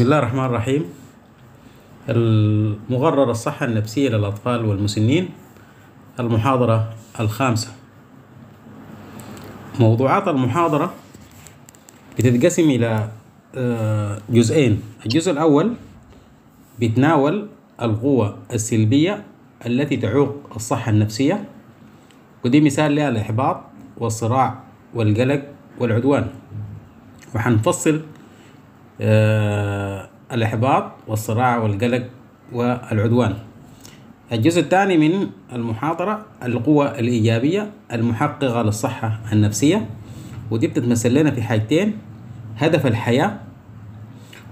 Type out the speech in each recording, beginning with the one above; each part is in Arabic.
بسم الله الرحمن الرحيم المغرر الصحة النفسية للأطفال والمسنين المحاضرة الخامسة موضوعات المحاضرة بتتقسم إلى آه، جزئين الجزء الأول بتناول القوة السلبية التي تعوق الصحة النفسية ودي مثال لها الإحباط والصراع والقلق والعدوان وحنفصل آه، الإحباط والصراع والقلق والعدوان الجزء الثاني من المحاضرة القوة الإيجابية المحققة للصحة النفسية ودي بتتمثل لنا في حاجتين هدف الحياة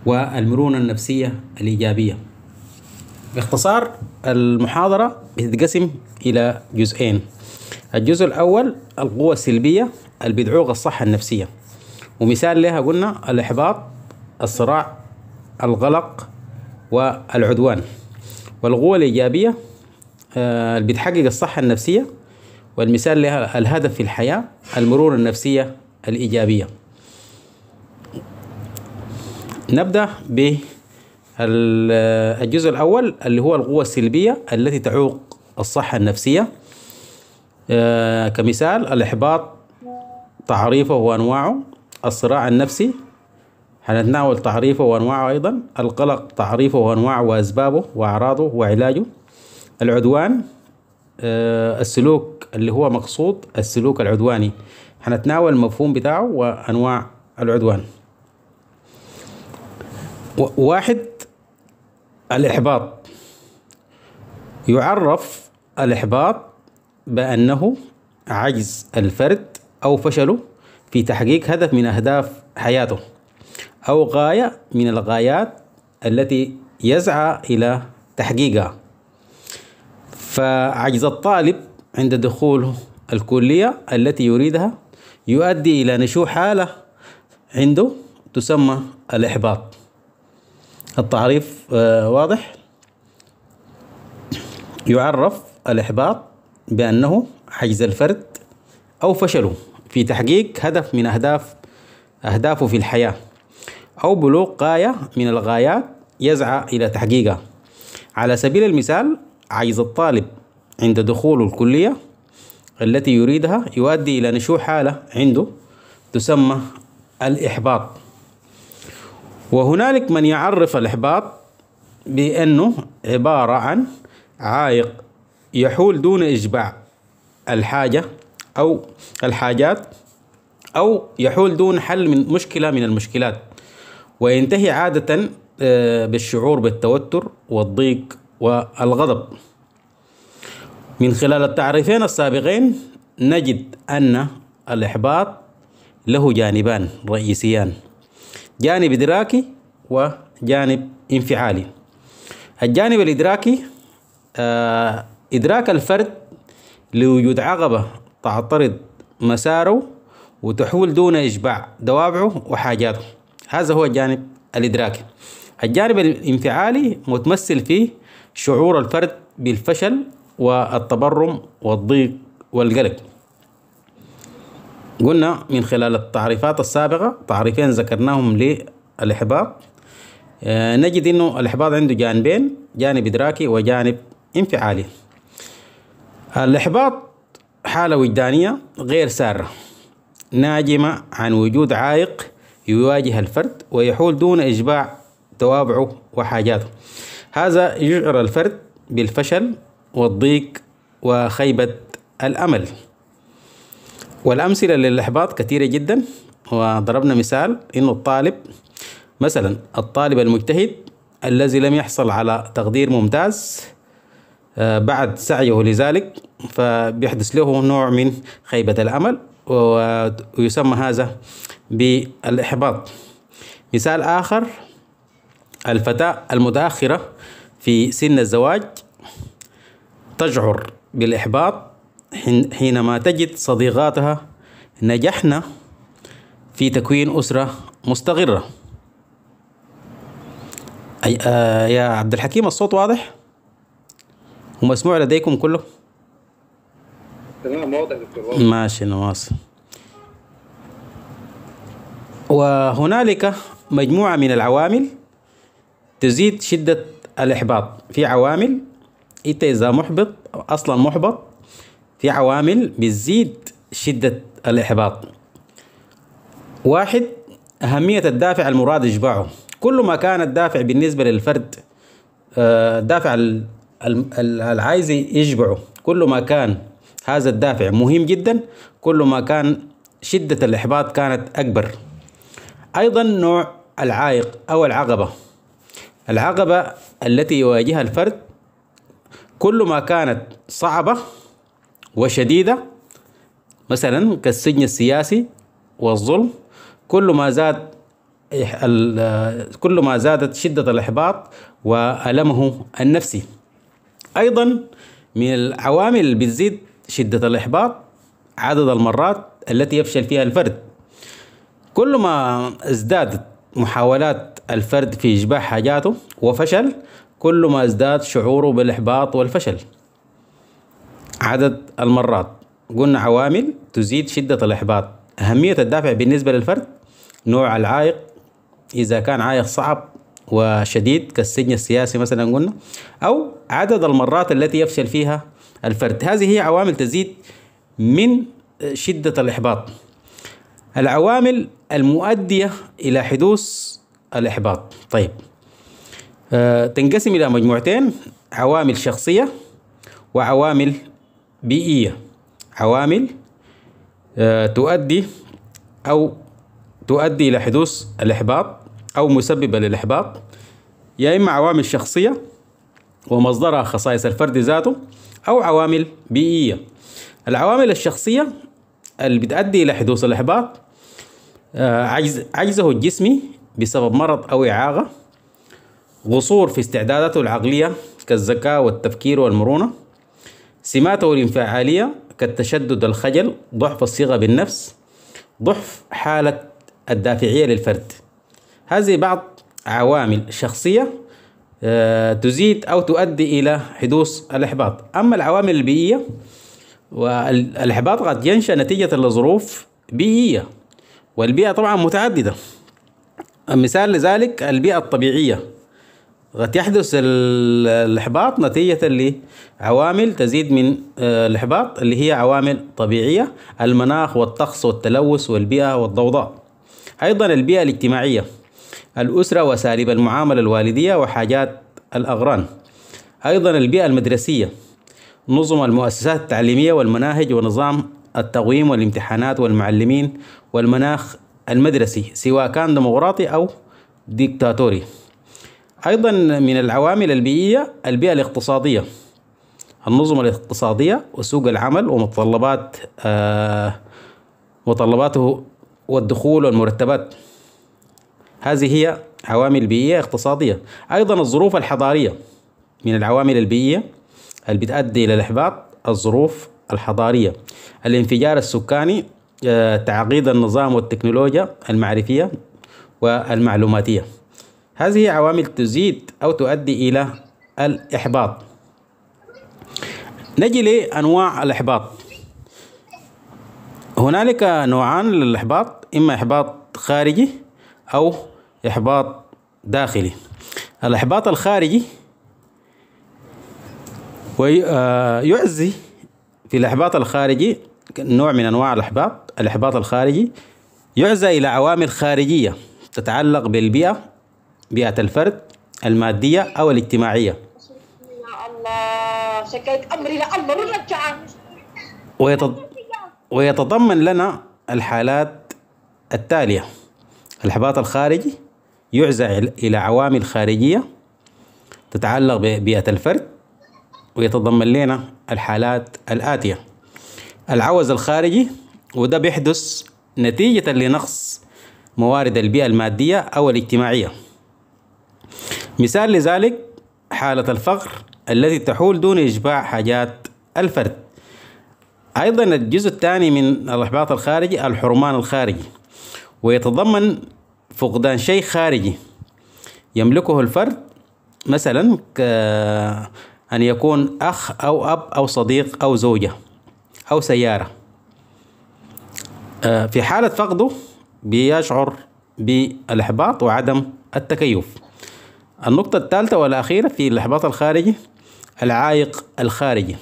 والمرونة النفسية الإيجابية باختصار المحاضرة بتتقسم إلى جزئين الجزء الأول القوة السلبية اللي بتعوق الصحة النفسية ومثال لها قلنا الإحباط الصراع الغلق والعدوان والقوة الإيجابية آه، اللي بتحقق الصحة النفسية والمثال لها الهدف في الحياة المرور النفسية الإيجابية نبدأ بالجزء الأول اللي هو القوة السلبية التي تعوق الصحة النفسية آه، كمثال الإحباط تعريفه وأنواعه الصراع النفسي حنتناول تعريفه وأنواعه أيضا القلق تعريفه وأنواعه وأسبابه وأعراضه وعلاجه العدوان آه، السلوك اللي هو مقصود السلوك العدواني حنتناول المفهوم بتاعه وأنواع العدوان واحد الإحباط يعرف الإحباط بأنه عجز الفرد أو فشله في تحقيق هدف من أهداف حياته أو غاية من الغايات التي يسعى إلى تحقيقها فعجز الطالب عند دخوله الكلية التي يريدها يؤدي إلى نشوء حالة عنده تسمى الإحباط التعريف آه، واضح يعرف الإحباط بأنه حجز الفرد أو فشله في تحقيق هدف من أهداف أهدافه في الحياة أو بلوغ غاية من الغايات يسعى إلى تحقيقها على سبيل المثال عجز الطالب عند دخوله الكلية التي يريدها يؤدي إلى نشوء حالة عنده تسمى الإحباط وهنالك من يعرف الإحباط بأنه عبارة عن عائق يحول دون إشباع الحاجة أو الحاجات أو يحول دون حل من مشكلة من المشكلات وينتهي عادة آه، بالشعور بالتوتر والضيق والغضب من خلال التعريفين السابقين نجد أن الإحباط له جانبان رئيسيان جانب إدراكي وجانب انفعالي الجانب الإدراكي آه، إدراك الفرد لوجود عقبة تعترض مساره وتحول دون إشباع دوابعه وحاجاته هذا هو الجانب الإدراكي الجانب الانفعالي متمثل فيه شعور الفرد بالفشل والتبرم والضيق والقلق قلنا من خلال التعريفات السابقة تعريفين ذكرناهم للإحباط آه، نجد أنه الإحباط عنده جانبين جانب إدراكي وجانب انفعالي الإحباط حالة وجدانية غير سارة ناجمة عن وجود عائق يواجه الفرد ويحول دون إجباع توابعه وحاجاته هذا يشعر الفرد بالفشل والضيق وخيبة الأمل والأمثلة للإحباط كثيرة جدا وضربنا مثال إنه الطالب مثلا الطالب المجتهد الذي لم يحصل على تقدير ممتاز آه، بعد سعيه لذلك فبيحدث له نوع من خيبة الأمل ويسمى هذا بالإحباط مثال آخر الفتاة المتأخرة في سن الزواج تشعر بالإحباط حينما تجد صديقاتها نجحن في تكوين أسرة مستقرة أي آه يا عبد الحكيم الصوت واضح ومسموع لديكم كله تمام واضح دكتور ماشي نواصل وهنالك مجموعة من العوامل تزيد شدة الإحباط في عوامل أنت إذا محبط أصلا محبط في عوامل بتزيد شدة الإحباط واحد أهمية الدافع المراد إشباعه كل ما كان الدافع بالنسبة للفرد آه، الدافع العايز يشبعه كل ما كان هذا الدافع مهم جدا كل ما كان شدة الإحباط كانت أكبر أيضا نوع العائق أو العقبة العقبة التي يواجهها الفرد كل ما كانت صعبة وشديدة مثلا كالسجن السياسي والظلم كل ما زاد كل ما زادت شدة الإحباط وألمه النفسي أيضا من العوامل اللي بتزيد شدة الإحباط عدد المرات التي يفشل فيها الفرد كل ما ازدادت محاولات الفرد في إشباع حاجاته وفشل كل ما ازداد شعوره بالإحباط والفشل عدد المرات قلنا عوامل تزيد شدة الإحباط أهمية الدافع بالنسبة للفرد نوع العائق إذا كان عائق صعب وشديد كالسجن السياسي مثلا قلنا أو عدد المرات التي يفشل فيها الفرد هذه هي عوامل تزيد من شدة الإحباط العوامل المؤدية إلى حدوث الإحباط طيب آه، تنقسم إلى مجموعتين عوامل شخصية وعوامل بيئية عوامل آه، تؤدي أو تؤدي إلى حدوث الإحباط أو مسببة للإحباط يا إما عوامل شخصية ومصدرها خصائص الفرد ذاته أو عوامل بيئية العوامل الشخصية اللي بتؤدي إلى حدوث الإحباط آه، عجز عجزه الجسمي بسبب مرض أو إعاقة غصور في استعداداته العقلية كالذكاء والتفكير والمرونة سماته الانفعالية كالتشدد الخجل ضعف الصيغه بالنفس ضعف حالة الدافعية للفرد هذه بعض عوامل شخصية آه، تزيد أو تؤدي إلى حدوث الإحباط أما العوامل البيئية والإحباط قد ينشأ نتيجة لظروف بيئية والبيئة طبعا متعددة مثال لذلك البيئة الطبيعية قد يحدث الإحباط نتيجة لعوامل تزيد من آه، الإحباط اللي هي عوامل طبيعية المناخ والطقس والتلوث والبيئة والضوضاء أيضا البيئة الاجتماعية الأسرة وأساليب المعاملة الوالدية وحاجات الأغران أيضا البيئة المدرسية نظم المؤسسات التعليمية والمناهج ونظام التقويم والامتحانات والمعلمين والمناخ المدرسي سواء كان ديمقراطي أو ديكتاتوري أيضا من العوامل البيئية البيئة الاقتصادية النظم الاقتصادية وسوق العمل ومتطلبات آه، متطلباته والدخول والمرتبات هذه هي عوامل بيئية اقتصادية أيضا الظروف الحضارية من العوامل البيئية اللي بتؤدي إلى الإحباط الظروف الحضارية الانفجار السكاني آه، تعقيد النظام والتكنولوجيا المعرفية والمعلوماتية هذه عوامل تزيد أو تؤدي إلى الإحباط نجي لأنواع الإحباط هنالك نوعان للإحباط إما إحباط خارجي أو إحباط داخلي الإحباط الخارجي ويعزي آه، في الإحباط الخارجي نوع من أنواع الإحباط الإحباط الخارجي يعزى إلى عوامل خارجية تتعلق بالبيئة بيئة الفرد المادية أو الاجتماعية الله شكيت أمري ويتضمن لنا الحالات التالية الإحباط الخارجي يعزى إلى عوامل خارجية تتعلق ببيئة الفرد ويتضمن لنا الحالات الآتية العوز الخارجي وده بيحدث نتيجة لنقص موارد البيئة المادية أو الاجتماعية مثال لذلك حالة الفقر التي تحول دون إشباع حاجات الفرد أيضا الجزء الثاني من الإحباط الخارجي الحرمان الخارجي ويتضمن فقدان شيء خارجي يملكه الفرد مثلا أن يكون أخ أو أب أو صديق أو زوجة أو سيارة آه، في حالة فقده بيشعر بالإحباط وعدم التكيف النقطة الثالثة والأخيرة في الإحباط الخارجي العائق الخارجي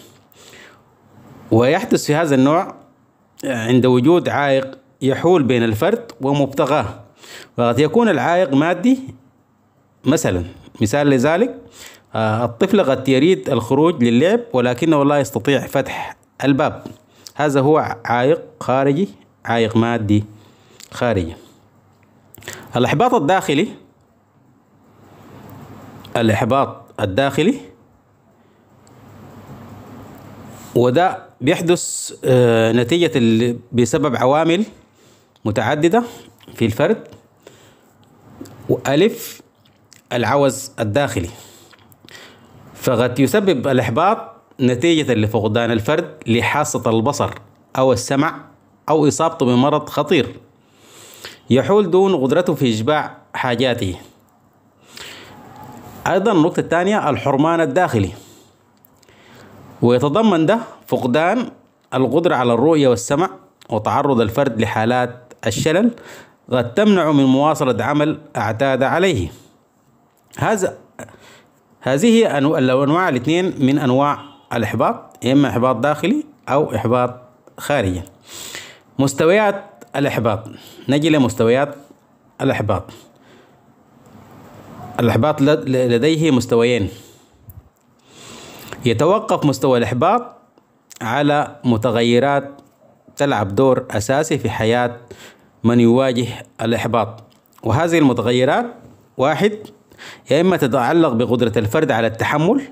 ويحدث في هذا النوع آه، عند وجود عائق يحول بين الفرد ومبتغاه وقد يكون العائق مادي مثلا مثال لذلك آه، الطفل قد يريد الخروج للعب ولكنه لا يستطيع فتح الباب هذا هو عائق خارجي عائق مادي خارجي الإحباط الداخلي الإحباط الداخلي وده بيحدث آه، نتيجة بسبب عوامل متعددة في الفرد وألف العوز الداخلي فقد يسبب الإحباط نتيجة لفقدان الفرد لحاسة البصر أو السمع أو إصابته بمرض خطير يحول دون قدرته في إشباع حاجاته أيضا النقطة الثانية الحرمان الداخلي ويتضمن ده فقدان القدرة على الرؤية والسمع وتعرض الفرد لحالات الشلل قد تمنعه من مواصلة عمل اعتاد عليه هذا هذه الأنواع الاثنين من أنواع الإحباط يا إما إحباط داخلي أو إحباط خارجي مستويات الإحباط نجي لمستويات الإحباط الإحباط لديه مستويين يتوقف مستوى الإحباط على متغيرات تلعب دور أساسي في حياة من يواجه الإحباط وهذه المتغيرات واحد يا إما تتعلق بقدرة الفرد على التحمل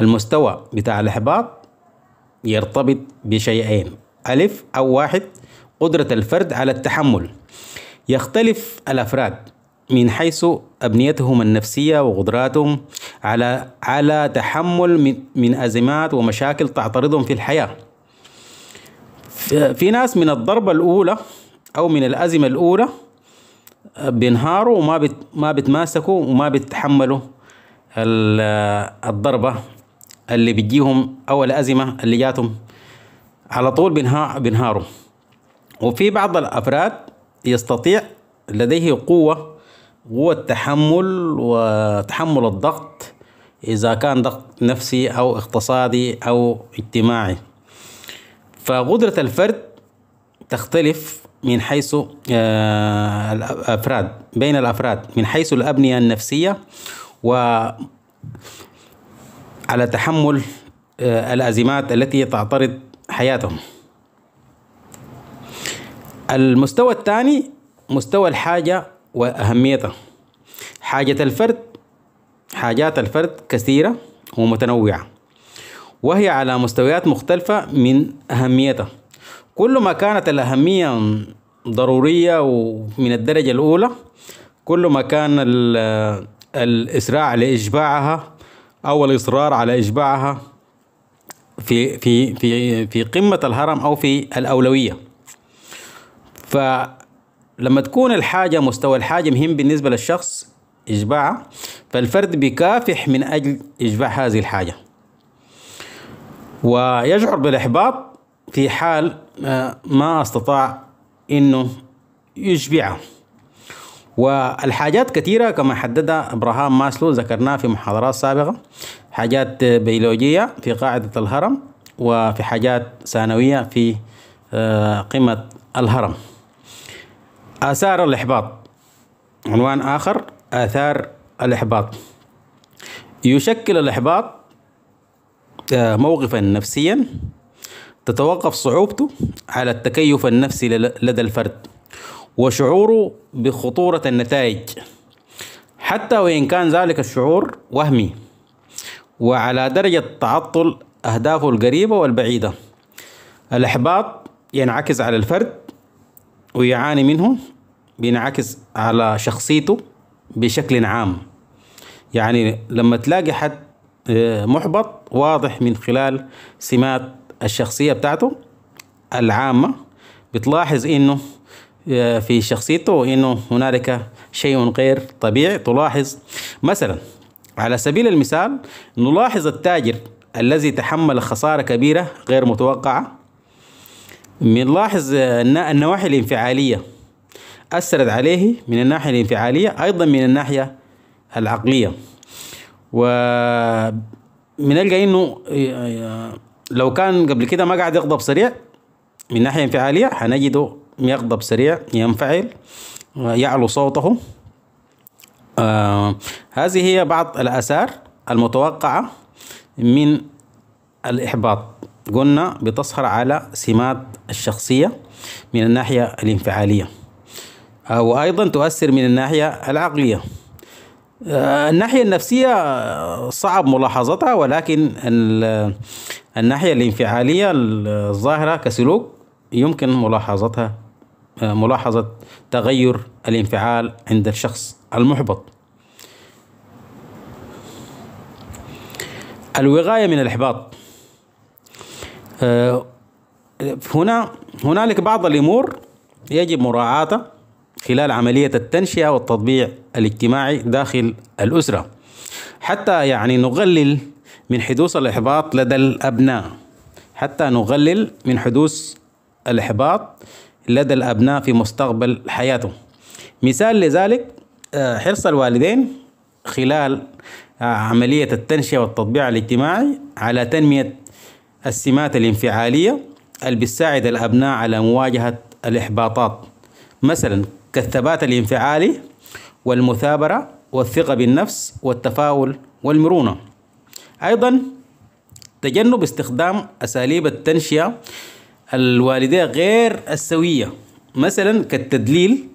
المستوى بتاع الإحباط يرتبط بشيئين ألف أو واحد قدرة الفرد على التحمل يختلف الأفراد من حيث أبنيتهم النفسية وقدراتهم على على تحمل من أزمات ومشاكل تعترضهم في الحياة في ناس من الضربة الأولى أو من الأزمة الأولى بينهاروا وما بت ما بتماسكوا وما بتحملوا الضربة اللي بتجيهم أو الأزمة اللي جاتهم على طول بينها بينهاروا وفي بعض الأفراد يستطيع لديه قوة قوة تحمل وتحمل الضغط إذا كان ضغط نفسي أو اقتصادي أو اجتماعي فقدرة الفرد تختلف من حيث آه، الأفراد بين الأفراد من حيث الأبنية النفسية و على تحمل آه، الأزمات التي تعترض حياتهم المستوى الثاني مستوى الحاجة وأهميتها حاجة الفرد حاجات الفرد كثيرة ومتنوعة وهي على مستويات مختلفة من أهميتها كل ما كانت الأهمية ضرورية ومن الدرجة الأولى كل ما كان آه، الإسراع لإشباعها أو الإصرار على إشباعها في في في في قمة الهرم أو في الأولوية فلما تكون الحاجة مستوى الحاجة مهم بالنسبة للشخص إشباعها فالفرد بيكافح من أجل إشباع هذه الحاجة ويشعر بالإحباط في حال آه، ما استطاع انه يشبعه والحاجات كثيرة كما حددها إبراهام ماسلو ذكرناها في محاضرات سابقة حاجات بيولوجية في قاعدة الهرم وفي حاجات ثانوية في آه، قمة الهرم آثار الإحباط عنوان آخر آثار الإحباط يشكل الإحباط آه، موقفا نفسيا تتوقف صعوبته على التكيف النفسي لدى الفرد وشعوره بخطورة النتائج حتى وإن كان ذلك الشعور وهمي وعلى درجة تعطل أهدافه القريبة والبعيدة الإحباط ينعكس على الفرد ويعاني منه بينعكس على شخصيته بشكل عام يعني لما تلاقي حد آه، محبط واضح من خلال سمات الشخصية بتاعته العامة بتلاحظ انه آه، في شخصيته انه هنالك شيء غير طبيعي تلاحظ مثلا على سبيل المثال نلاحظ التاجر الذي تحمل خسارة كبيرة غير متوقعة بنلاحظ آه، النواحي الانفعالية أثرت عليه من الناحية الانفعالية أيضا من الناحية العقلية وبنلقى إنه آه، لو كان قبل كده ما قاعد يغضب سريع من ناحية انفعالية هنجده يغضب سريع ينفعل يعلو صوته آه هذه هي بعض الآثار المتوقعة من الإحباط قلنا بتسهر على سمات الشخصية من الناحية الانفعالية آه، وأيضا تؤثر من الناحية العقلية آه، الناحية النفسية آه، صعب ملاحظتها ولكن الناحية الانفعالية الظاهرة كسلوك يمكن ملاحظتها ملاحظة تغير الانفعال عند الشخص المحبط الوقاية من الإحباط آه، هنا هنالك بعض الأمور يجب مراعاتها خلال عملية التنشئة والتطبيع الاجتماعي داخل الأسرة حتى يعني نقلل من حدوث الإحباط لدى الأبناء حتى نقلل من حدوث الإحباط لدى الأبناء في مستقبل حياتهم مثال لذلك آه، حرص الوالدين خلال آه، عملية التنشئة والتطبيع الاجتماعي على تنمية السمات الانفعالية اللي بتساعد الأبناء على مواجهة الإحباطات مثلا كالثبات الانفعالي والمثابرة والثقة بالنفس والتفاؤل والمرونة أيضا تجنب استخدام أساليب التنشئة الوالديه غير السوية مثلا كالتدليل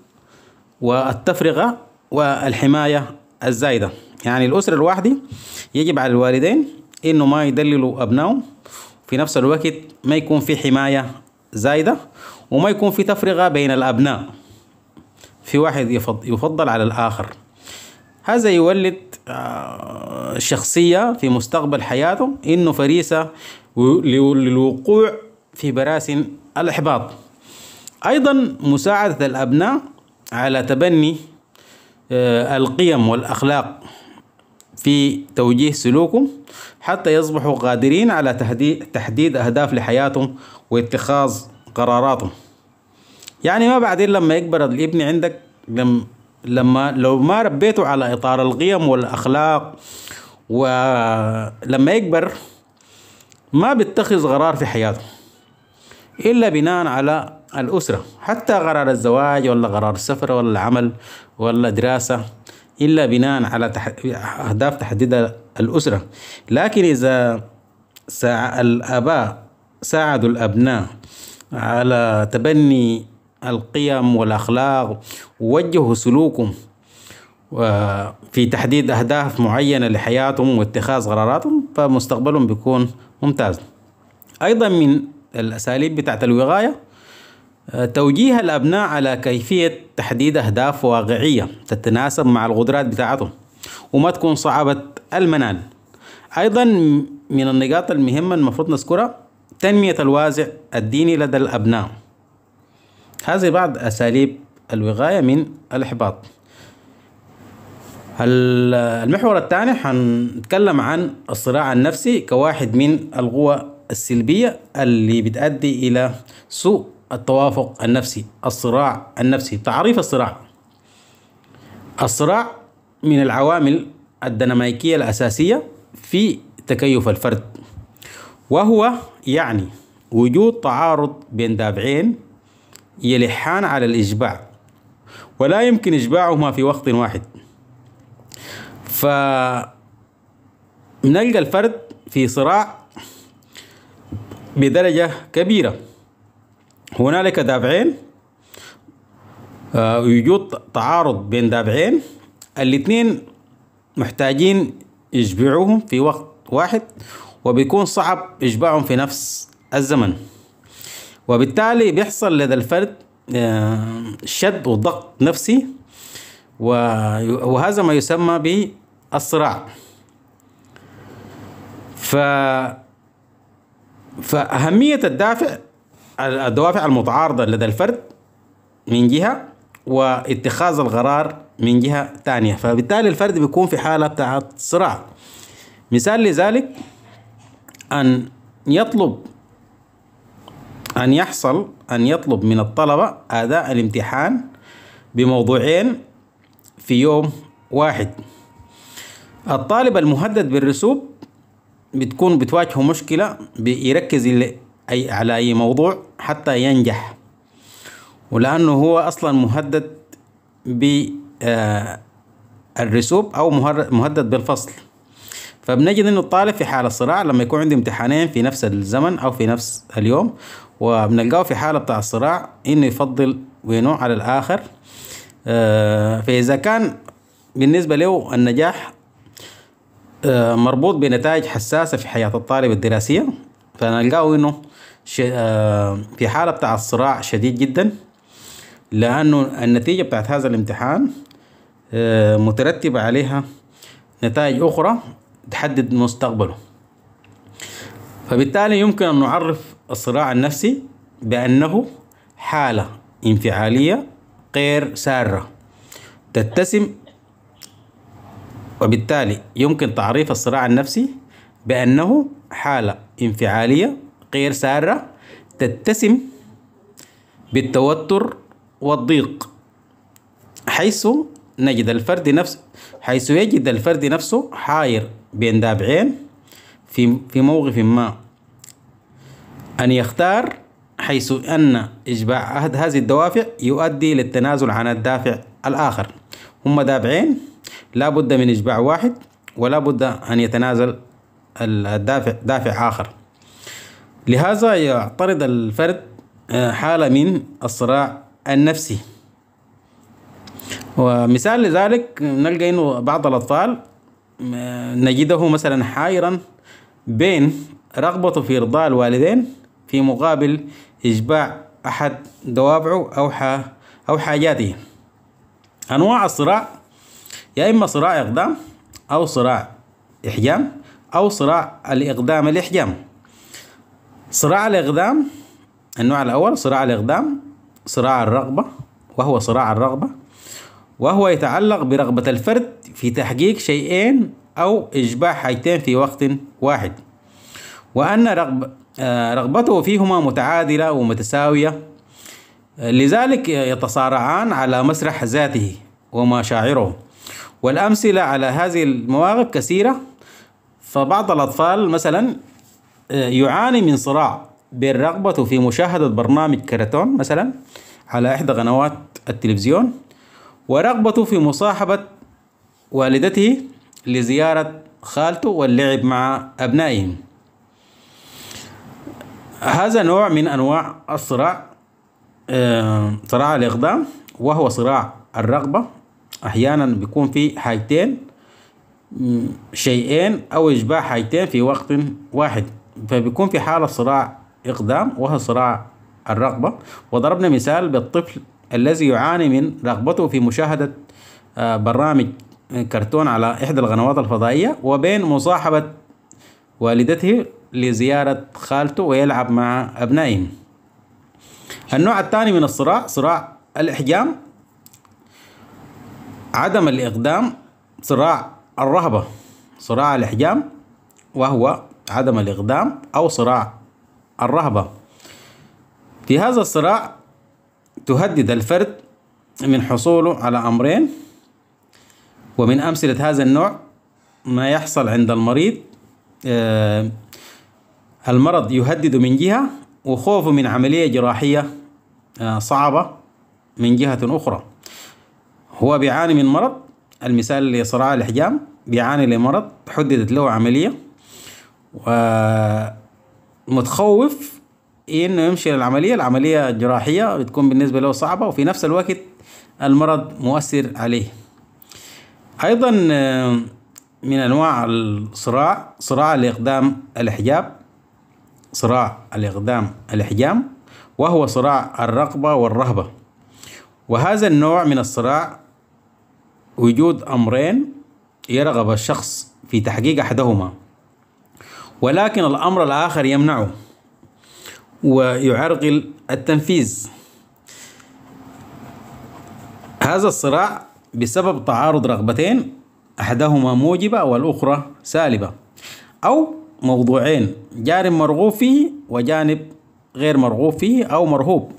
والتفرغة والحماية الزايدة يعني الأسرة الواحدة يجب على الوالدين إنه ما يدللوا أبنائهم في نفس الوقت ما يكون في حماية زايدة وما يكون في تفرقة بين الأبناء في واحد يفضل على الآخر هذا يولد آه، شخصية في مستقبل حياته إنه فريسة للوقوع في براسن الإحباط أيضا مساعدة الأبناء على تبني آه، القيم والأخلاق في توجيه سلوكهم حتى يصبحوا قادرين على تحديد أهداف لحياتهم واتخاذ قراراتهم يعني ما بعدين لما يكبر الابن عندك لم لما لو ما ربيته على اطار القيم والاخلاق ولما يكبر ما بيتخذ قرار في حياته الا بناء على الاسره حتى قرار الزواج ولا قرار السفر ولا العمل ولا دراسه الا بناء على تح... اهداف تحددها الاسره لكن اذا ساعد الاباء ساعدوا الابناء على تبني القيم والأخلاق ووجهوا سلوكهم آه، في تحديد أهداف معينة لحياتهم واتخاذ قراراتهم فمستقبلهم بيكون ممتاز أيضا من الأساليب بتاعت الوقاية آه، توجيه الأبناء على كيفية تحديد أهداف واقعية تتناسب مع القدرات بتاعتهم وما تكون صعبة المنال أيضا من النقاط المهمة المفروض نذكرها تنمية الوازع الديني لدى الأبناء هذه بعض أساليب الوقاية من الإحباط المحور الثاني حنتكلم عن الصراع النفسي كواحد من القوى السلبية اللي بتؤدي إلى سوء التوافق النفسي الصراع النفسي تعريف الصراع الصراع من العوامل الديناميكية الأساسية في تكيف الفرد وهو يعني وجود تعارض بين دافعين يلحان على الإجباع ولا يمكن إجباعهما في وقت واحد فنلقى الفرد في صراع بدرجة كبيرة هنالك دافعين آه، وجود تعارض بين دافعين الاثنين محتاجين يشبعوهم في وقت واحد وبيكون صعب إشباعهم في نفس الزمن وبالتالي بيحصل لدى الفرد آه، شد وضغط نفسي وهذا ما يسمى بالصراع ف فأهمية الدافع الدوافع المتعارضة لدى الفرد من جهة واتخاذ القرار من جهة ثانية فبالتالي الفرد بيكون في حالة بتاعت صراع مثال لذلك أن يطلب أن يحصل أن يطلب من الطلبة أداء الامتحان بموضوعين في يوم واحد الطالب المهدد بالرسوب بتكون بتواجهه مشكلة بيركز أي على أي موضوع حتى ينجح ولأنه هو أصلا مهدد بالرسوب آه، أو مهدد بالفصل فبنجد أن الطالب في حالة صراع لما يكون عنده امتحانين في نفس الزمن أو في نفس اليوم وبنلقاه في حالة بتاع الصراع إنه يفضل وينو على الآخر آه، فإذا كان بالنسبة له النجاح آه، مربوط بنتائج حساسة في حياة الطالب الدراسية فنلقاه إنه آه، في حالة بتاع الصراع شديد جدا لأنه النتيجة بتاعت هذا الامتحان مترتبة عليها نتائج أخرى تحدد مستقبله فبالتالي يمكن أن نعرف الصراع النفسي بأنه حالة انفعالية غير سارة تتسم وبالتالي يمكن تعريف الصراع النفسي بأنه حالة انفعالية غير سارة تتسم بالتوتر والضيق حيث نجد الفرد نفسه حيث يجد الفرد نفسه حاير بين دابعين في في موقف ما أن يختار حيث أن إجباع أحد هذه الدوافع يؤدي للتنازل عن الدافع الآخر هما دافعين لا بد من إجباع واحد ولا بد أن يتنازل الدافع دافع آخر لهذا يعترض الفرد آه، حالة من الصراع النفسي ومثال لذلك نلقى أنه بعض الأطفال آه، نجده مثلا حائرا بين رغبته في إرضاء الوالدين في مقابل إشباع أحد دوابعه أو أو حاجاته أنواع الصراع يا إما صراع إقدام أو صراع إحجام أو صراع الإقدام الإحجام صراع الإقدام النوع الأول صراع الإقدام صراع الرغبة وهو صراع الرغبة وهو يتعلق برغبة الفرد في تحقيق شيئين أو إشباع حاجتين في وقت واحد وأن رغب آه، رغبته فيهما متعادلة ومتساوية آه، لذلك يتصارعان على مسرح ذاته ومشاعره والأمثلة على هذه المواقف كثيرة فبعض الأطفال مثلا آه، يعاني من صراع بين رغبته في مشاهدة برنامج كرتون مثلا على إحدى قنوات التلفزيون ورغبته في مصاحبة والدته لزيارة خالته واللعب مع أبنائهم هذا نوع من أنواع الصراع صراع الإقدام وهو صراع الرغبة أحيانا بيكون في حاجتين شيئين أو اشباع حاجتين في وقت واحد فبيكون في حالة صراع إقدام وهو صراع الرغبة وضربنا مثال بالطفل الذي يعاني من رغبته في مشاهدة آه، برامج كرتون على إحدى القنوات الفضائية وبين مصاحبة والدته لزيارة خالته ويلعب مع أبنائهم النوع الثاني من الصراع صراع الإحجام عدم الإقدام صراع الرهبة صراع الإحجام وهو عدم الإقدام أو صراع الرهبة في هذا الصراع تهدد الفرد من حصوله على أمرين ومن أمثلة هذا النوع ما يحصل عند المريض آه، المرض يهدده من جهة وخوفه من عملية جراحية آه، صعبة من جهة أخرى هو بيعاني من مرض المثال لصراع الإحجام بيعاني لمرض حددت له عملية ومتخوف إنه يمشي للعملية العملية الجراحية بتكون بالنسبة له صعبة وفي نفس الوقت المرض مؤثر عليه أيضا آه، من أنواع الصراع صراع الإقدام الحجاب صراع الإقدام الإحجام وهو صراع الرغبة والرهبة وهذا النوع من الصراع وجود أمرين يرغب الشخص في تحقيق أحدهما ولكن الأمر الآخر يمنعه ويعرقل التنفيذ هذا الصراع بسبب تعارض رغبتين أحدهما موجبة والأخرى سالبة أو موضوعين جانب مرغوب فيه وجانب غير مرغوب فيه أو مرهوب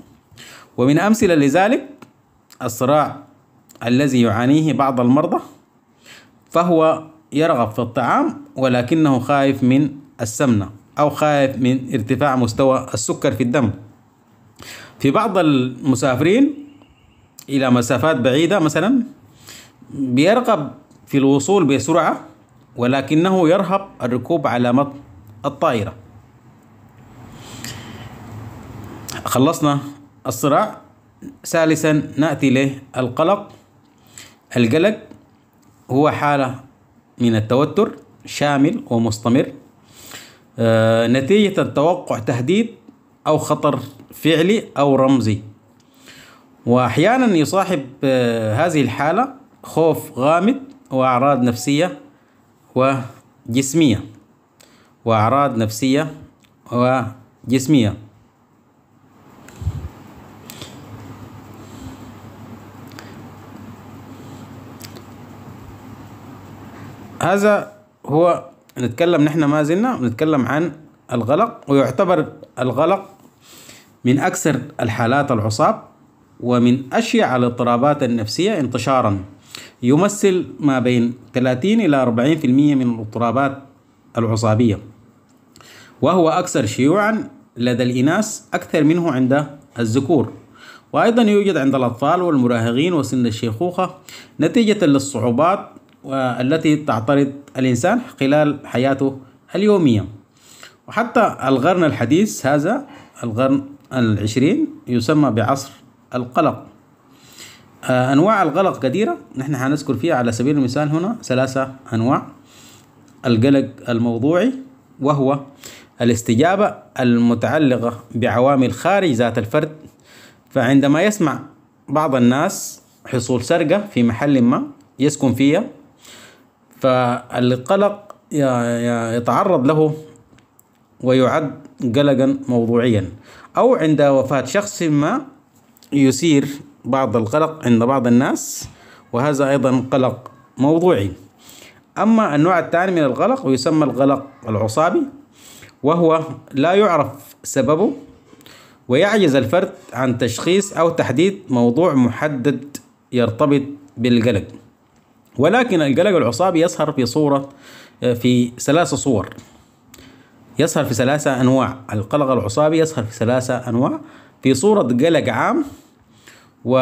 ومن أمثلة لذلك الصراع الذي يعانيه بعض المرضى فهو يرغب في الطعام ولكنه خايف من السمنة أو خايف من ارتفاع مستوى السكر في الدم في بعض المسافرين إلى مسافات بعيدة مثلا بيرغب في الوصول بسرعة ولكنه يرهب الركوب على متن الطائرة خلصنا الصراع ثالثا نأتي القلق القلق هو حالة من التوتر شامل ومستمر آه، نتيجة توقع تهديد أو خطر فعلي أو رمزي وأحيانا يصاحب آه، هذه الحالة خوف غامض وأعراض نفسية وجسمية وأعراض نفسية وجسمية هذا هو نتكلم نحن ما زلنا نتكلم عن الغلق ويعتبر الغلق من أكثر الحالات العصاب ومن أشيع الاضطرابات النفسية انتشارا يمثل ما بين 30 إلى 40% من الاضطرابات العصابية وهو أكثر شيوعا لدى الإناث أكثر منه عند الذكور وأيضا يوجد عند الأطفال والمراهقين وسن الشيخوخة نتيجة للصعوبات التي تعترض الإنسان خلال حياته اليومية وحتى القرن الحديث هذا القرن العشرين يسمى بعصر القلق آه، أنواع القلق كثيرة نحن هنذكر فيها على سبيل المثال هنا ثلاثة أنواع القلق الموضوعي وهو الاستجابة المتعلقة بعوامل خارج ذات الفرد فعندما يسمع بعض الناس حصول سرقة في محل ما يسكن فيها فالقلق يتعرض له ويعد قلقا موضوعيا أو عند وفاة شخص ما يثير بعض القلق عند بعض الناس وهذا أيضا قلق موضوعي أما النوع الثاني من القلق ويسمى القلق العصابي وهو لا يعرف سببه ويعجز الفرد عن تشخيص أو تحديد موضوع محدد يرتبط بالقلق ولكن القلق العصابي يظهر في صورة في ثلاثة صور يظهر في ثلاثة أنواع القلق العصابي يظهر في ثلاثة أنواع في صورة قلق عام و...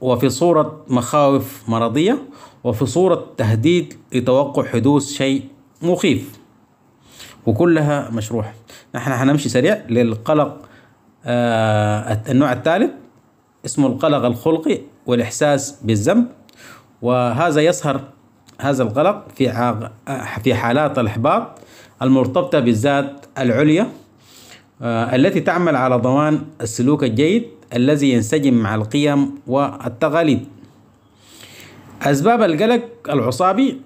وفي صورة مخاوف مرضية وفي صورة تهديد لتوقع حدوث شيء مخيف وكلها مشروحة نحن هنمشي سريع للقلق آه النوع الثالث اسمه القلق الخلقي والإحساس بالذنب وهذا يظهر هذا القلق في آه، في حالات الإحباط المرتبطة بالذات العليا آه التي تعمل على ضمان السلوك الجيد الذي ينسجم مع القيم والتقاليد أسباب القلق العصابي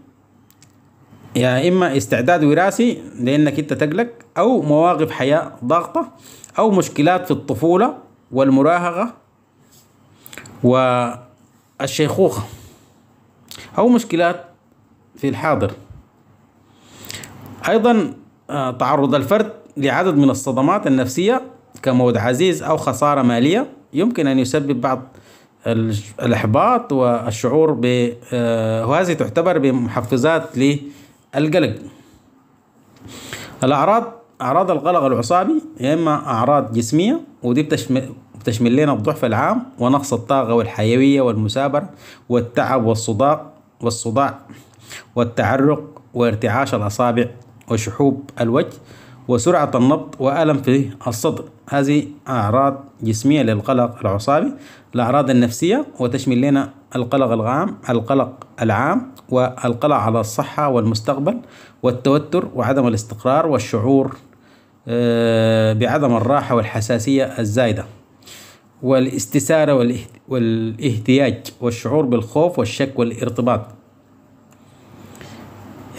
يا إما استعداد وراثي لأنك أنت تقلق أو مواقف حياة ضاغطة أو مشكلات في الطفولة والمراهقة والشيخوخة أو مشكلات في الحاضر أيضا آه، تعرض الفرد لعدد من الصدمات النفسية كمود عزيز أو خسارة مالية يمكن أن يسبب بعض الإحباط والشعور ب آه، وهذه تعتبر بمحفزات للقلق الأعراض أعراض القلق العصابي يا إما أعراض جسمية ودي بتشمل لنا الضعف العام ونقص الطاقة والحيوية والمثابرة والتعب والصداع والصداع والتعرق وارتعاش الأصابع وشحوب الوجه وسرعة النبض وألم في الصدر هذه أعراض جسمية للقلق العصابي الأعراض النفسية وتشمل لنا القلق العام القلق العام والقلق على الصحة والمستقبل والتوتر وعدم الاستقرار والشعور آه، بعدم الراحة والحساسية الزايدة والاستسارة والاهتياج والشعور بالخوف والشك والارتباط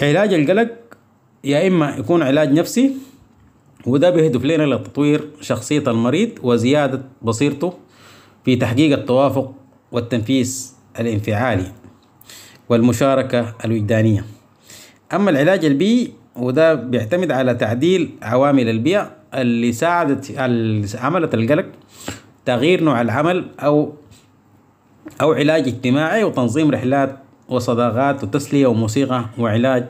علاج القلق يا إما يكون علاج نفسي وده بيهدف لنا لتطوير شخصية المريض وزيادة بصيرته في تحقيق التوافق والتنفيس الانفعالي والمشاركة الوجدانية أما العلاج البيئي وده بيعتمد على تعديل عوامل البيئة اللي ساعدت عملت القلق تغيير نوع العمل أو أو علاج اجتماعي وتنظيم رحلات وصداقات وتسلية وموسيقى وعلاج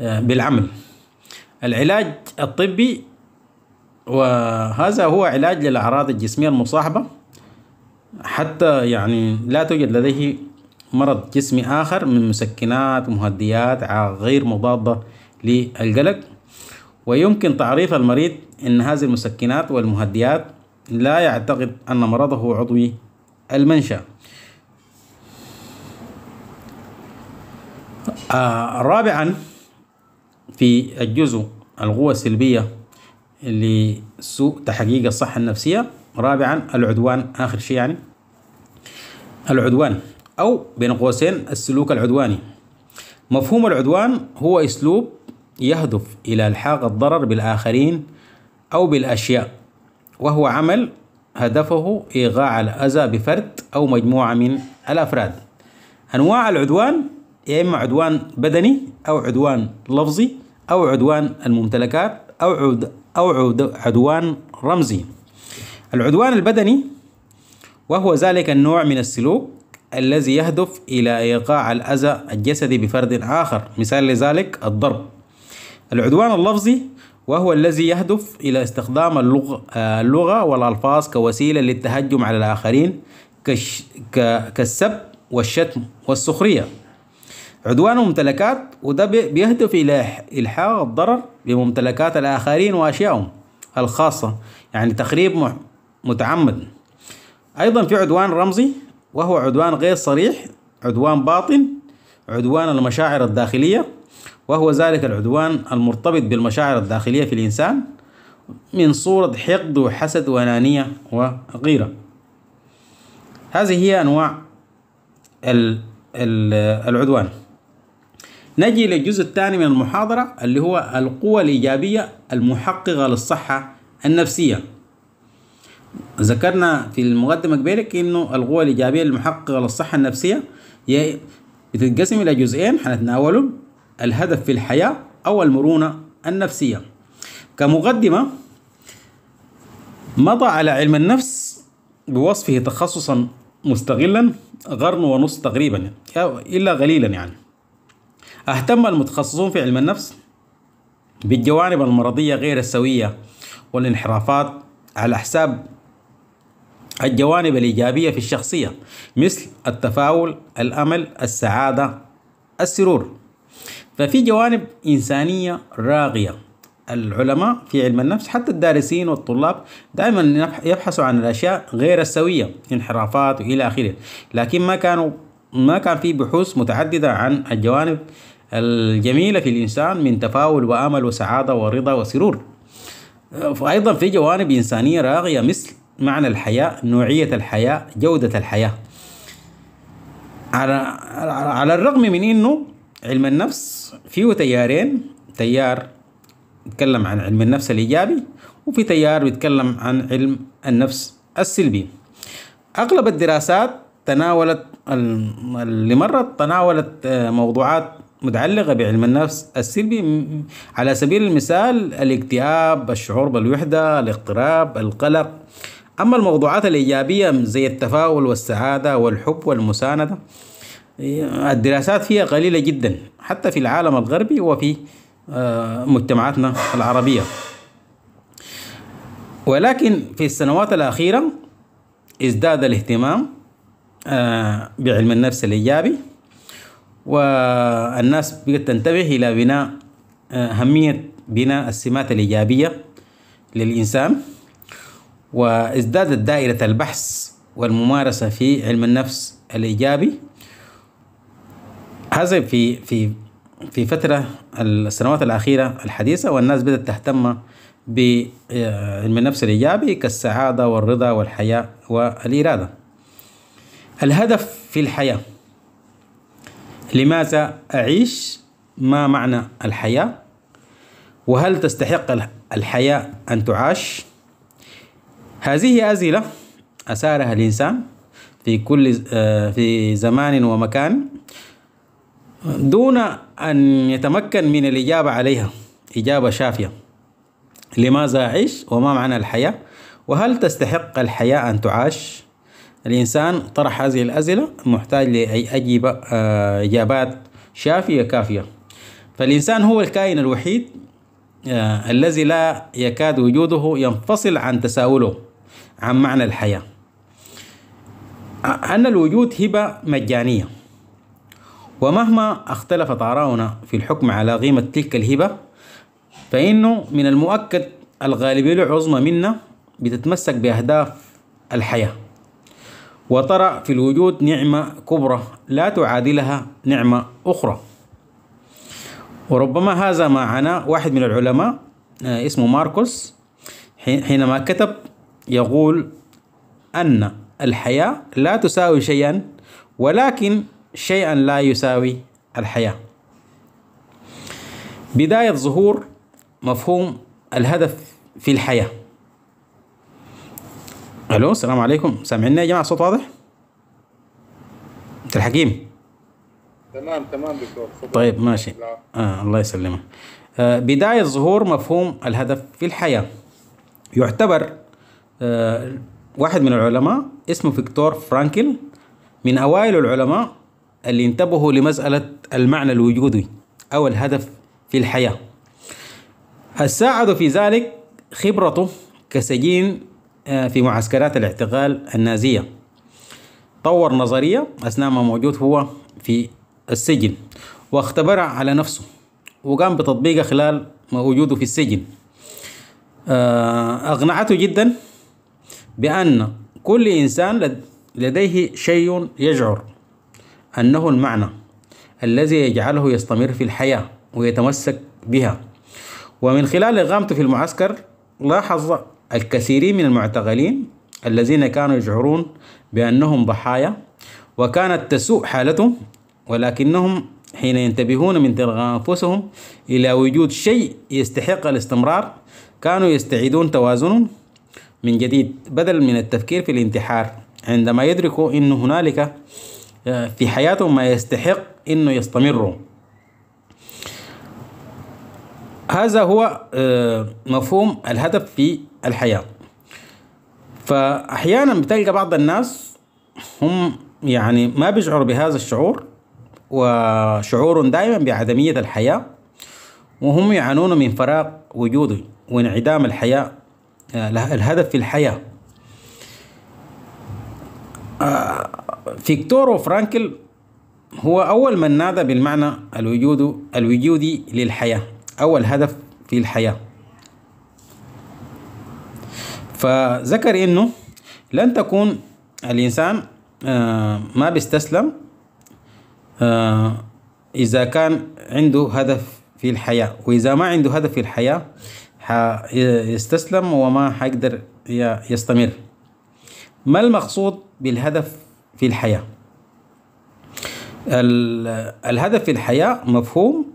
آه، بالعمل العلاج الطبي وهذا هو علاج للأعراض الجسمية المصاحبة حتى يعني لا توجد لديه مرض جسمي آخر من مسكنات مهديات غير مضادة للقلق ويمكن تعريف المريض أن هذه المسكنات والمهديات لا يعتقد أن مرضه عضوي المنشأ آه رابعا في الجزء القوة السلبية لسوء تحقيق الصحة النفسية رابعا العدوان آخر شيء يعني العدوان أو بين قوسين السلوك العدواني مفهوم العدوان هو أسلوب يهدف إلى إلحاق الضرر بالآخرين أو بالأشياء وهو عمل هدفه إيقاع الأذى بفرد أو مجموعة من الأفراد أنواع العدوان يا إما عدوان بدني أو عدوان لفظي أو عدوان الممتلكات أو عد أو عد عدوان رمزي العدوان البدني وهو ذلك النوع من السلوك الذي يهدف إلى إيقاع الأذى الجسدي بفرد آخر مثال لذلك الضرب العدوان اللفظي وهو الذي يهدف إلى استخدام اللغة, آه، اللغة والألفاظ كوسيلة للتهجم على الآخرين كالسب والشتم والسخرية عدوان ممتلكات وده بيهدف إلى إلحاق الضرر بممتلكات الآخرين وأشيائهم الخاصة يعني تخريب متعمد أيضا في عدوان رمزي وهو عدوان غير صريح عدوان باطن عدوان المشاعر الداخلية وهو ذلك العدوان المرتبط بالمشاعر الداخلية في الإنسان من صورة حقد وحسد وأنانية وغيرة هذه هي أنواع العدوان نجي للجزء الثاني من المحاضرة اللي هو القوى الإيجابية المحققة للصحة النفسية ذكرنا في المقدمة قبلك إنه القوى الإيجابية المحققة للصحة النفسية هي بتتقسم إلى جزئين حنتناولهم الهدف في الحياة أو المرونة النفسية كمقدمة مضى على علم النفس بوصفه تخصصا مستغلا قرن ونص تقريبا إلا قليلا يعني اهتم المتخصصون في علم النفس بالجوانب المرضية غير السوية والانحرافات على حساب الجوانب الإيجابية في الشخصية مثل التفاؤل، الأمل، السعادة، السرور. ففي جوانب إنسانية راقية. العلماء في علم النفس حتى الدارسين والطلاب دائما يبحثوا عن الأشياء غير السوية، انحرافات وإلى آخره، لكن ما كانوا ما كان في بحوث متعددة عن الجوانب الجميلة في الإنسان من تفاؤل وأمل وسعادة ورضا وسرور وأيضا في جوانب إنسانية راغية مثل معنى الحياة نوعية الحياة جودة الحياة على على الرغم من انه علم النفس فيه تيارين تيار بيتكلم عن علم النفس الايجابي وفي تيار بيتكلم عن علم النفس السلبي اغلب الدراسات تناولت اللي مرت تناولت آه، موضوعات متعلقة بعلم النفس السلبي على سبيل المثال الاكتئاب الشعور بالوحدة الاضطراب القلق أما الموضوعات الإيجابية زي التفاؤل والسعادة والحب والمساندة الدراسات فيها قليلة جدا حتى في العالم الغربي وفي آه، مجتمعاتنا العربية ولكن في السنوات الأخيرة ازداد الاهتمام آه، بعلم النفس الإيجابي والناس بقت تنتبه إلى بناء آه، أهمية بناء السمات الإيجابية للإنسان وازدادت دائرة البحث والممارسة في علم النفس الإيجابي هذا في في في فترة السنوات الأخيرة الحديثة والناس بدأت تهتم بعلم آه، النفس الإيجابي كالسعادة والرضا والحياة والإرادة الهدف في الحياة لماذا أعيش ما معنى الحياة وهل تستحق الحياة أن تعاش هذه أسئلة أثارها الإنسان في كل آه، في زمان ومكان دون أن يتمكن من الإجابة عليها إجابة شافية لماذا أعيش وما معنى الحياة وهل تستحق الحياة أن تعاش الإنسان طرح هذه الأسئلة محتاج لأجيب آه، إجابات شافية كافية فالإنسان هو الكائن الوحيد آه، الذي لا يكاد وجوده ينفصل عن تساؤله عن معنى الحياة أن الوجود هبة مجانية ومهما اختلفت آراؤنا في الحكم على قيمة تلك الهبة فإنه من المؤكد الغالبية العظمى منا بتتمسك بأهداف الحياة وترى في الوجود نعمة كبرى لا تعادلها نعمة أخرى وربما هذا ما عنا واحد من العلماء آه، اسمه ماركوس حينما كتب يقول أن الحياة لا تساوي شيئا ولكن شيئا لا يساوي الحياة بداية ظهور مفهوم الهدف في الحياه الو السلام عليكم سامعيني يا جماعه الصوت واضح؟ انت الحكيم تمام تمام دكتور طيب ماشي آه الله يسلمك آه بدايه ظهور مفهوم الهدف في الحياه يعتبر آه واحد من العلماء اسمه فيكتور فرانكل من اوائل العلماء اللي انتبهوا لمساله المعنى الوجودي او الهدف في الحياه ساعد في ذلك خبرته كسجين آه، في معسكرات الاعتقال النازية طور نظرية أثناء ما موجود هو في السجن واختبرها على نفسه وقام بتطبيقها خلال وجوده في السجن آه، أقنعته جدا بأن كل إنسان لديه شيء يشعر أنه المعنى الذي يجعله يستمر في الحياة ويتمسك بها ومن خلال إقامته في المعسكر لاحظ الكثيرين من المعتقلين الذين كانوا يشعرون بأنهم ضحايا وكانت تسوء حالتهم ولكنهم حين ينتبهون من تلقاء أنفسهم إلى وجود شيء يستحق الاستمرار كانوا يستعيدون توازنهم من جديد بدل من التفكير في الانتحار عندما يدركوا أن هنالك آه، في حياتهم ما يستحق أنه يستمروا هذا هو آه، مفهوم الهدف في الحياة فأحيانا بتلقى بعض الناس هم يعني ما بيشعروا بهذا الشعور وشعور دائما بعدمية الحياة وهم يعانون من فراغ وجودي وانعدام الحياة آه، الهدف في الحياة آه، فيكتور فرانكل هو أول من نادى بالمعنى الوجود الوجودي للحياة أو الهدف في الحياة فذكر انه لن تكون الانسان آه، ما بيستسلم آه، اذا كان عنده هدف في الحياة واذا ما عنده هدف في الحياة حيستسلم وما حيقدر يستمر ما المقصود بالهدف في الحياة الهدف في الحياة مفهوم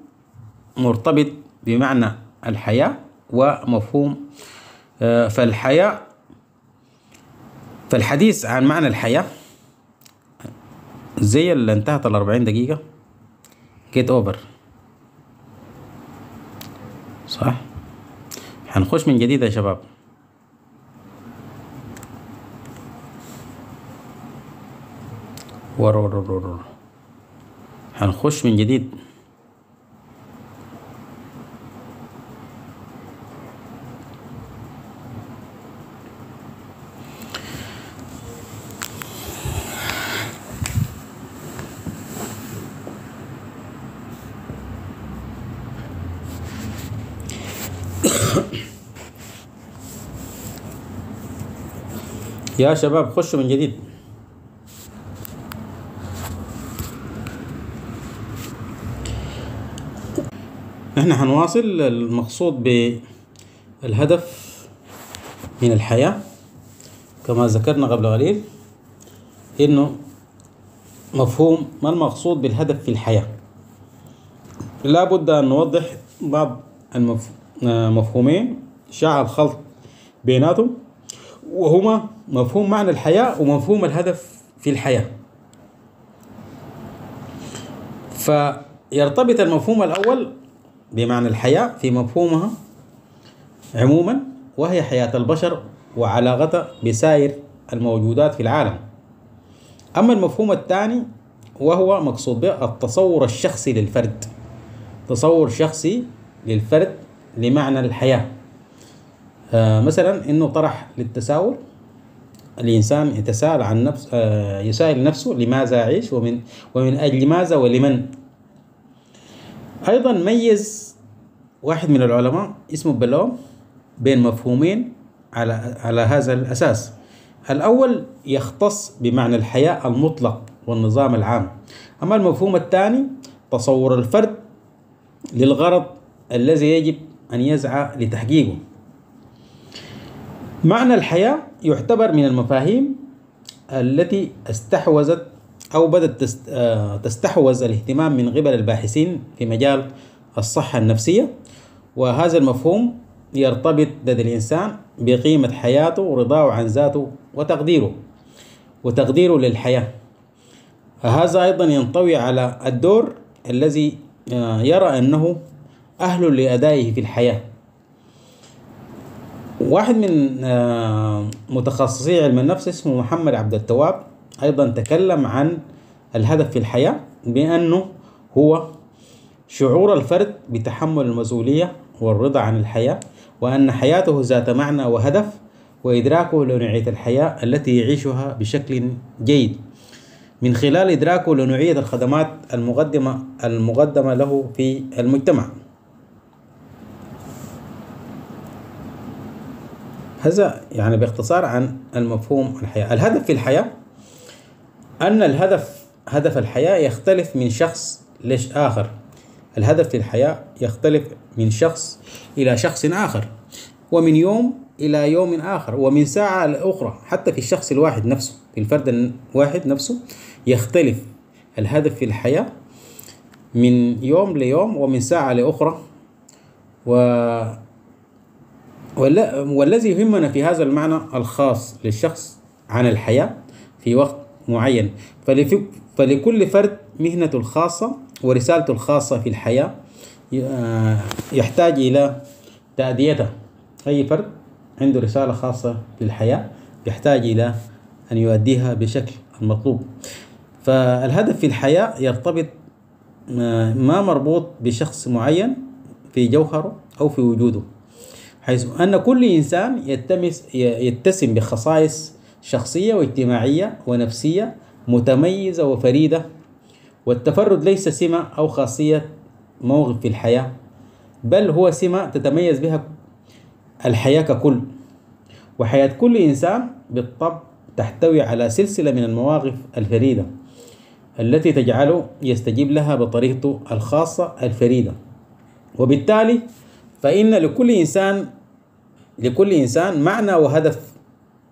مرتبط بمعنى الحياة ومفهوم آه، فالحياء فالحديث عن معنى الحياة زي اللي انتهت الأربعين دقيقة جيت أوفر صح هنخش من جديد يا شباب ورور هنخش من جديد يا شباب خشوا من جديد احنا هنواصل المقصود بالهدف من الحياة كما ذكرنا قبل قليل انه مفهوم ما المقصود بالهدف في الحياة لابد ان نوضح بعض المفهوم آه، مفهومين شعب خلط بيناتهم وهما مفهوم معنى الحياة ومفهوم الهدف في الحياة فيرتبط المفهوم الأول بمعنى الحياة في مفهومها عموما وهي حياة البشر وعلاقتها بسائر الموجودات في العالم أما المفهوم الثاني وهو مقصود به التصور الشخصي للفرد تصور شخصي للفرد لمعنى الحياة آه مثلا أنه طرح للتساؤل الإنسان يتساءل عن نفس آه يسائل نفسه لماذا أعيش ومن ومن أجل ماذا ولمن أيضا ميز واحد من العلماء اسمه بلوم بين مفهومين على على هذا الأساس الأول يختص بمعنى الحياة المطلق والنظام العام أما المفهوم الثاني تصور الفرد للغرض الذي يجب أن يسعى لتحقيقه معنى الحياة يعتبر من المفاهيم التي استحوذت أو بدأت آه، تستحوذ الاهتمام من قبل الباحثين في مجال الصحة النفسية وهذا المفهوم يرتبط لدى الإنسان بقيمة حياته ورضاه عن ذاته وتقديره وتقديره للحياة هذا أيضا ينطوي على الدور الذي آه، يرى أنه أهل لأدائه في الحياة واحد من آه، متخصصي علم النفس اسمه محمد عبد التواب أيضا تكلم عن الهدف في الحياة بأنه هو شعور الفرد بتحمل المسؤولية والرضا عن الحياة وأن حياته ذات معنى وهدف وإدراكه لنوعية الحياة التي يعيشها بشكل جيد من خلال إدراكه لنوعية الخدمات المقدمة المقدمة له في المجتمع هذا يعني باختصار عن المفهوم الحياة الهدف في الحياة أن الهدف هدف الحياة يختلف من شخص لآخر الهدف في الحياة يختلف من شخص إلى شخص آخر ومن يوم إلى يوم آخر ومن ساعة لأخرى حتى في الشخص الواحد نفسه في الفرد الواحد نفسه يختلف الهدف في الحياة من يوم ليوم ومن ساعة لأخرى و والذي يهمنا في هذا المعنى الخاص للشخص عن الحياة في وقت معين فلكل فرد مهنته الخاصة ورسالته الخاصة في الحياة آه، يحتاج إلى تأديتها أي فرد عنده رسالة خاصة في الحياة يحتاج إلى أن يؤديها بشكل المطلوب فالهدف في الحياة يرتبط آه، ما مربوط بشخص معين في جوهره أو في وجوده حيث أن كل إنسان يتمس يتسم بخصائص شخصية واجتماعية ونفسية متميزة وفريدة والتفرد ليس سمة أو خاصية موقف في الحياة بل هو سمة تتميز بها الحياة ككل وحياة كل إنسان بالطبع تحتوي على سلسلة من المواقف الفريدة التي تجعله يستجيب لها بطريقته الخاصة الفريدة وبالتالي فإن لكل إنسان لكل إنسان معنى وهدف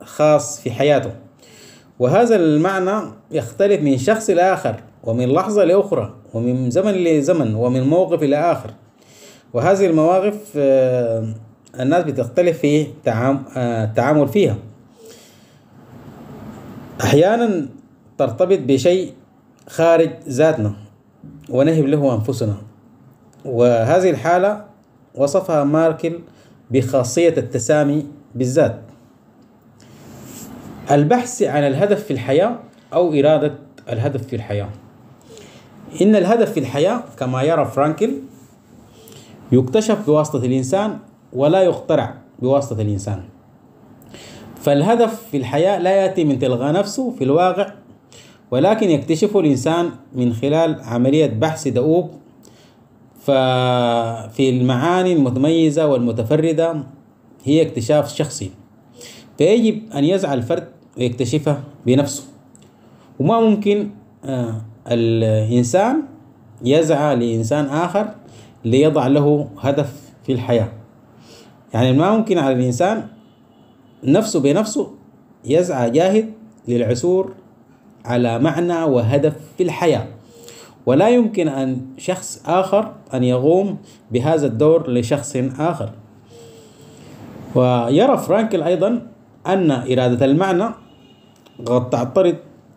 خاص في حياته وهذا المعنى يختلف من شخص لآخر ومن لحظة لأخرى ومن زمن لزمن ومن موقف إلى آخر وهذه المواقف آه، الناس بتختلف في آه، التعامل فيها أحيانا ترتبط بشيء خارج ذاتنا ونهب له أنفسنا وهذه الحالة وصفها ماركل بخاصية التسامي بالذات البحث عن الهدف في الحياة أو إرادة الهدف في الحياة إن الهدف في الحياة كما يرى فرانكل يكتشف بواسطة الإنسان ولا يخترع بواسطة الإنسان فالهدف في الحياة لا يأتي من تلغى نفسه في الواقع ولكن يكتشفه الإنسان من خلال عملية بحث دؤوب ففي المعاني المتميزة والمتفردة هي اكتشاف شخصي فيجب أن يسعى الفرد ويكتشفها بنفسه وما ممكن آه، الإنسان يسعى لإنسان آخر ليضع له هدف في الحياة يعني ما ممكن على الإنسان نفسه بنفسه يسعى جاهد للعثور على معنى وهدف في الحياه ولا يمكن أن شخص آخر أن يقوم بهذا الدور لشخص آخر ويرى فرانكل أيضا أن إرادة المعنى قد تعترض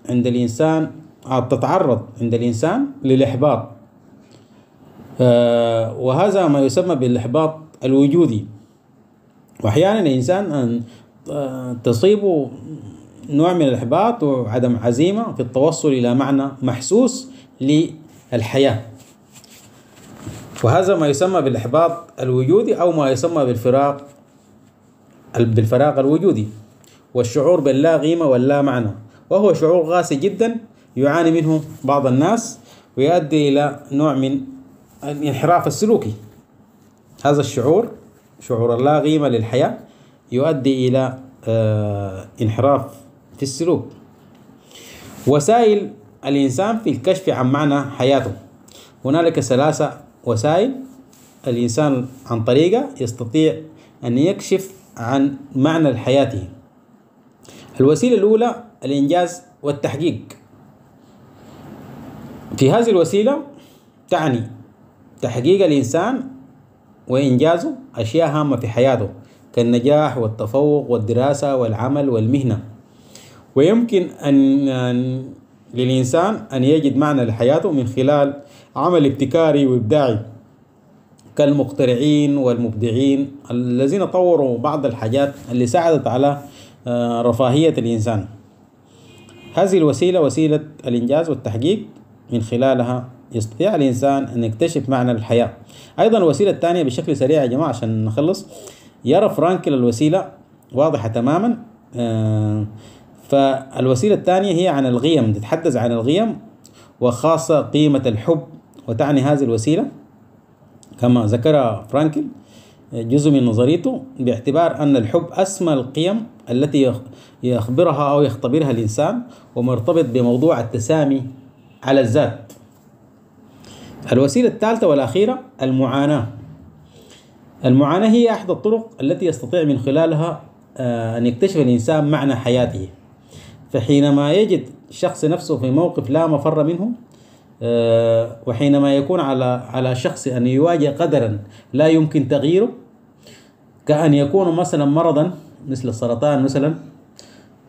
عند الإنسان أو تتعرض عند الإنسان للإحباط آه، وهذا ما يسمى بالإحباط الوجودي وأحيانا الإنسان أن آه، تصيبه نوع من الإحباط وعدم عزيمة في التوصل إلى معنى محسوس الحياة وهذا ما يسمى بالإحباط الوجودي أو ما يسمى بالفراق بالفراق الوجودي والشعور باللا قيمة واللا معنى وهو شعور قاسي جدا يعاني منه بعض الناس ويؤدي إلى نوع من الانحراف السلوكي هذا الشعور شعور اللا قيمة للحياة يؤدي إلى آه، انحراف في السلوك وسائل الإنسان في الكشف عن معنى حياته هنالك ثلاثة وسائل الإنسان عن طريقة يستطيع أن يكشف عن معنى حياته الوسيلة الأولى الإنجاز والتحقيق في هذه الوسيلة تعني تحقيق الإنسان وإنجازه أشياء هامة في حياته كالنجاح والتفوق والدراسة والعمل والمهنة ويمكن أن للإنسان أن يجد معنى لحياته من خلال عمل ابتكاري وإبداعي كالمخترعين والمبدعين الذين طوروا بعض الحاجات اللي ساعدت على آه، رفاهية الإنسان هذه الوسيلة وسيلة الإنجاز والتحقيق من خلالها يستطيع الإنسان أن يكتشف معنى الحياة أيضا الوسيلة الثانية بشكل سريع يا جماعة عشان نخلص يرى فرانكل الوسيلة واضحة تماما آه، فالوسيلة الثانية هي عن القيم تتحدث عن القيم وخاصة قيمة الحب وتعني هذه الوسيلة كما ذكر فرانكل جزء من نظريته باعتبار أن الحب أسمى القيم التي يخبرها أو يختبرها الإنسان ومرتبط بموضوع التسامي على الذات الوسيلة الثالثة والأخيرة المعاناة المعاناة هي أحد الطرق التي يستطيع من خلالها آه، أن يكتشف الإنسان معنى حياته فحينما يجد شخص نفسه في موقف لا مفر منه آه، وحينما يكون على على شخص أن يواجه قدرا لا يمكن تغييره كأن يكون مثلا مرضا مثل السرطان مثلا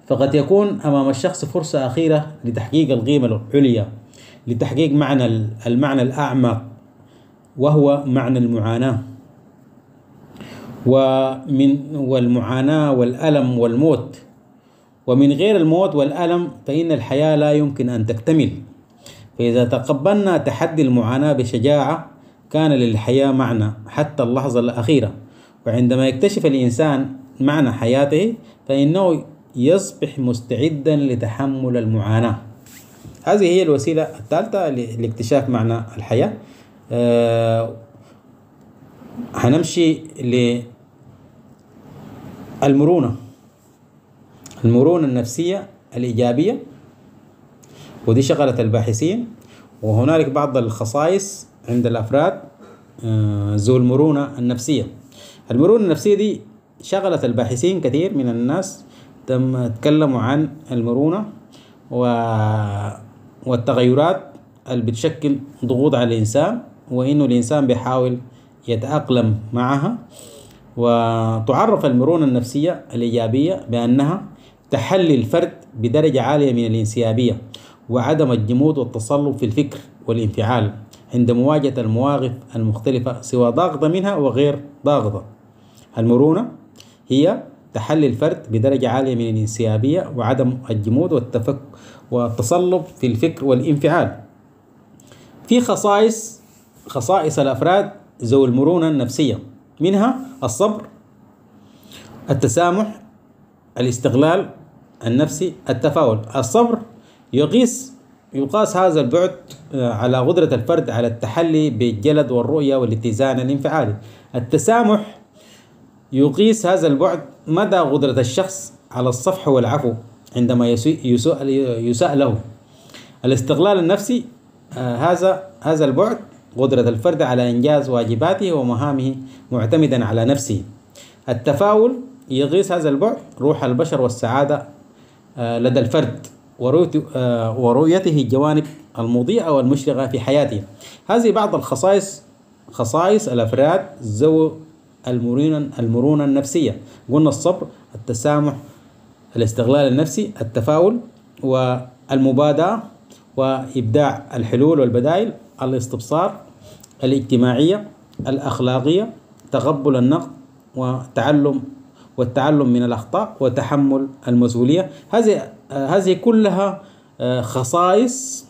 فقد يكون أمام الشخص فرصة أخيرة لتحقيق القيمة العليا لتحقيق معنى المعنى الأعمق وهو معنى المعاناة ومن والمعاناة والألم والموت ومن غير الموت والألم فإن الحياة لا يمكن أن تكتمل فإذا تقبلنا تحدي المعاناة بشجاعة كان للحياة معنى حتى اللحظة الأخيرة وعندما يكتشف الإنسان معنى حياته فإنه يصبح مستعدا لتحمل المعاناة هذه هي الوسيلة الثالثة لاكتشاف معنى الحياة أه هنمشي للمرونة المرونة النفسية الإيجابية ودي شغلة الباحثين وهنالك بعض الخصائص عند الأفراد آه، ذو المرونة النفسية المرونة النفسية دي شغلت الباحثين كثير من الناس تم تكلموا عن المرونة و... والتغيرات اللي بتشكل ضغوط على الإنسان وإنه الإنسان بيحاول يتأقلم معها وتعرف المرونة النفسية الإيجابية بأنها تحلي الفرد بدرجة عالية من الانسيابية وعدم الجمود والتصلب في الفكر والانفعال عند مواجهة المواقف المختلفة سواء ضاغطة منها وغير ضاغطة المرونة هي تحلي الفرد بدرجة عالية من الانسيابية وعدم الجمود والتفك والتصلب في الفكر والانفعال في خصائص خصائص الأفراد ذوي المرونة النفسية منها الصبر التسامح الاستغلال النفسي التفاؤل الصبر يقيس يقاس هذا البعد آه، على قدرة الفرد على التحلي بالجلد والرؤية والاتزان الانفعالي التسامح يقيس هذا البعد مدى قدرة الشخص على الصفح والعفو عندما يسوء يساء له الاستغلال النفسي آه، هذا هذا البعد قدرة الفرد على إنجاز واجباته ومهامه معتمدا على نفسه التفاؤل يقيس هذا البعد روح البشر والسعادة آه، لدى الفرد ورؤيته آه، الجوانب المضيئة والمشرقة في حياته هذه بعض الخصائص خصائص الأفراد ذو المرونة المرونة النفسية قلنا الصبر التسامح الاستغلال النفسي التفاؤل والمبادرة وإبداع الحلول والبدائل الاستبصار الاجتماعية الأخلاقية تقبل النقد وتعلم والتعلم من الأخطاء وتحمل المسؤولية هذه هذه كلها آه، خصائص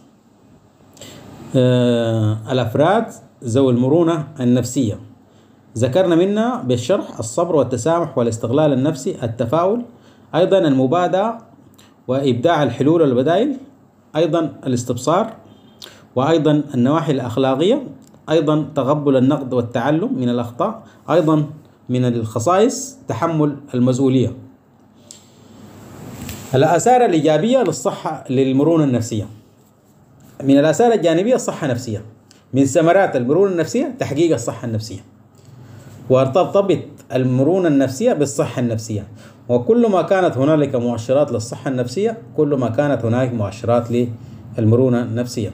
آه، الأفراد ذوي المرونة النفسية ذكرنا منها بالشرح الصبر والتسامح والاستغلال النفسي التفاؤل أيضا المبادرة وإبداع الحلول والبدائل أيضا الاستبصار وأيضا النواحي الأخلاقية أيضا تقبل النقد والتعلم من الأخطاء أيضا من الخصائص تحمل المسؤولية الآثار الإيجابية للصحة للمرونة النفسية من الآثار الجانبية الصحة النفسية من ثمرات المرونة النفسية تحقيق الصحة النفسية وترتبط المرونة النفسية بالصحة النفسية وكل ما كانت هنالك مؤشرات للصحة النفسية كل ما كانت هناك مؤشرات للمرونة النفسية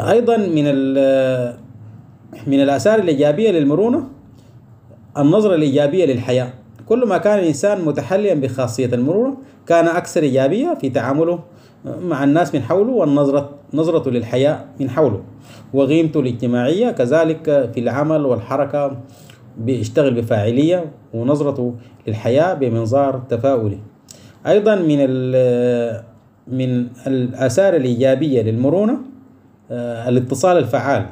أيضا من من الآثار الإيجابية للمرونة النظرة الإيجابية للحياة كل ما كان الإنسان متحليا بخاصية المرونة كان أكثر إيجابية في تعامله مع الناس من حوله والنظرة نظرة للحياة من حوله وقيمته الاجتماعية كذلك في العمل والحركة بيشتغل بفاعلية ونظرته للحياة بمنظار تفاؤلي أيضا من من الآثار الإيجابية للمرونة آه، الاتصال الفعال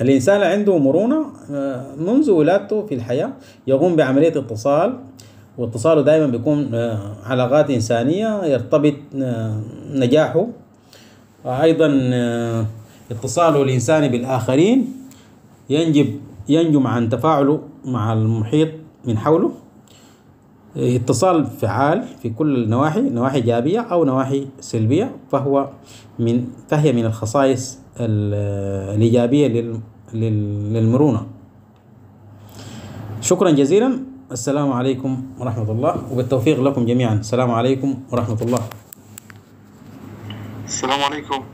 الإنسان اللي عنده مرونة آه، منذ ولادته في الحياة يقوم بعملية اتصال واتصاله دائما بيكون آه، علاقات إنسانية يرتبط آه، نجاحه أيضا اتصاله الإنساني بالآخرين ينجب ينجم عن تفاعله مع المحيط من حوله اتصال فعال في كل النواحي نواحي إيجابية أو نواحي سلبية فهو من فهي من الخصائص الإيجابية للمرونة شكرا جزيلا السلام عليكم ورحمة الله وبالتوفيق لكم جميعا السلام عليكم ورحمة الله السلام عليكم